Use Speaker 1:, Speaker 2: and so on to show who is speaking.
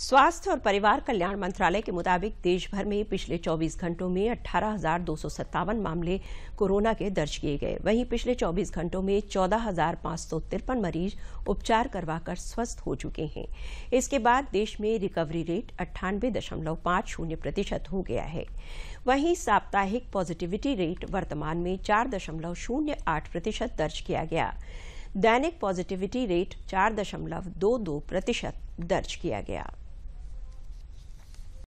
Speaker 1: स्वास्थ्य और परिवार कल्याण मंत्रालय के मुताबिक देश भर में पिछले 24 घंटों में अठारह मामले कोरोना के दर्ज किए गए वहीं पिछले 24 घंटों में चौदह मरीज उपचार करवाकर स्वस्थ हो चुके हैं इसके बाद देश में रिकवरी रेट अट्ठानबे प्रतिशत हो गया है वहीं साप्ताहिक पॉजिटिविटी रेट वर्तमान में चार दशमलव शून्य आठ प्रतिशत दर्ज किया गया दैनिक पॉजिटिविटी रेट चार दशमलव दो दो प्रतिशत दर्ज किया गया